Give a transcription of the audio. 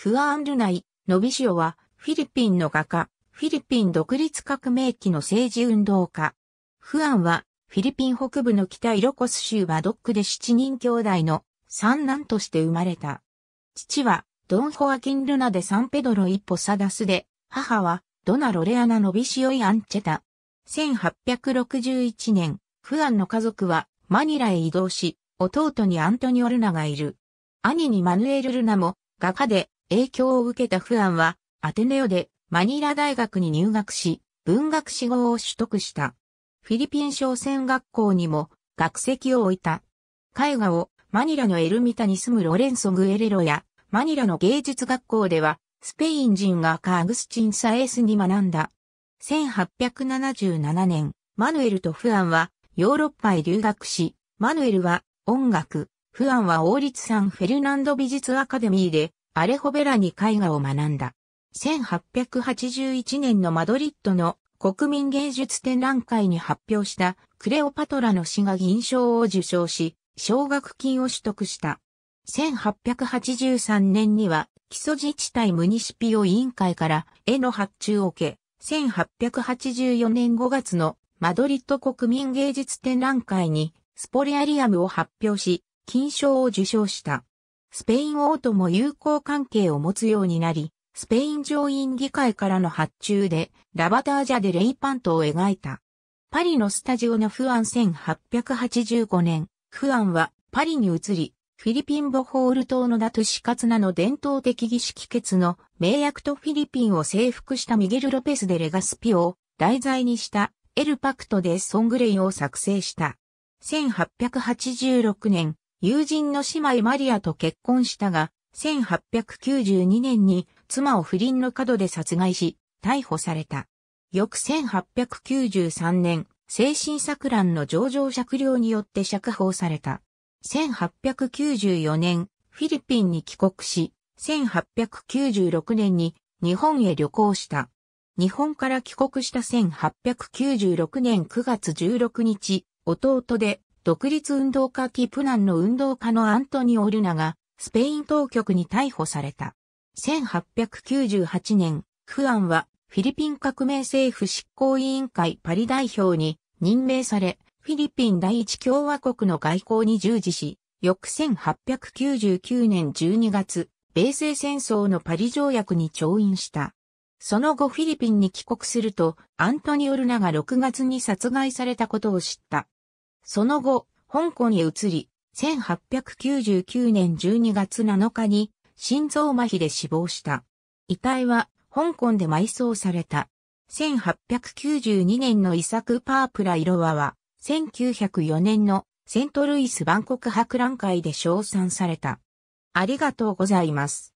フアンルナイ、ノビシオは、フィリピンの画家、フィリピン独立革命期の政治運動家。フアンは、フィリピン北部の北イロコス州バドックで七人兄弟の三男として生まれた。父は、ドン・ホアキン・ルナでサンペドロ・イポ・サダスで、母は、ドナ・ロレアナ・ノビシオイ・アンチェタ。1861年、フアンの家族は、マニラへ移動し、弟にアントニオ・ルナがいる。兄にマヌエル・ルナも、画家で、影響を受けたフアンは、アテネオでマニラ大学に入学し、文学志望を取得した。フィリピン商船学校にも学籍を置いた。絵画をマニラのエルミタに住むロレンソ・グエレロや、マニラの芸術学校では、スペイン人がカーグスチン・サエスに学んだ。1877年、マヌエルとフアンはヨーロッパへ留学し、マヌエルは音楽、フアンは王立サンフェルナンド美術アカデミーでアレホベラに絵画を学んだ。1881年のマドリッドの国民芸術展覧会に発表したクレオパトラの詩が銀賞を受賞し、奨学金を取得した。1883年には基礎自治体ムニシピオ委員会から絵の発注を受け、1884年5月のマドリッド国民芸術展覧会にスポレアリアムを発表し、金賞を受賞した。スペイン王とも友好関係を持つようになり、スペイン上院議会からの発注で、ラバタージャでレイパントを描いた。パリのスタジオのフアン1885年、フアンはパリに移り、フィリピンボホール島のダトシカツナの伝統的儀式決の名役とフィリピンを征服したミゲル・ロペス・デ・レガスピを題材にしたエル・パクト・でソングレイを作成した。1886年、友人の姉妹マリアと結婚したが、1892年に妻を不倫の角で殺害し、逮捕された。翌1893年、精神錯乱の上場釈量によって釈放された。1894年、フィリピンに帰国し、1896年に日本へ旅行した。日本から帰国した1896年9月16日、弟で独立運動家キプナンの運動家のアントニオルナが、スペイン当局に逮捕された。1898年、フアンは、フィリピン革命政府執行委員会パリ代表に任命され、フィリピン第一共和国の外交に従事し、翌1899年12月、米西戦争のパリ条約に調印した。その後フィリピンに帰国すると、アントニオルナが6月に殺害されたことを知った。その後、香港へ移り、1899年12月7日に心臓麻痺で死亡した。遺体は香港で埋葬された。1892年の遺作パープラ色ワは1904年のセントルイス万国博覧会で称賛された。ありがとうございます。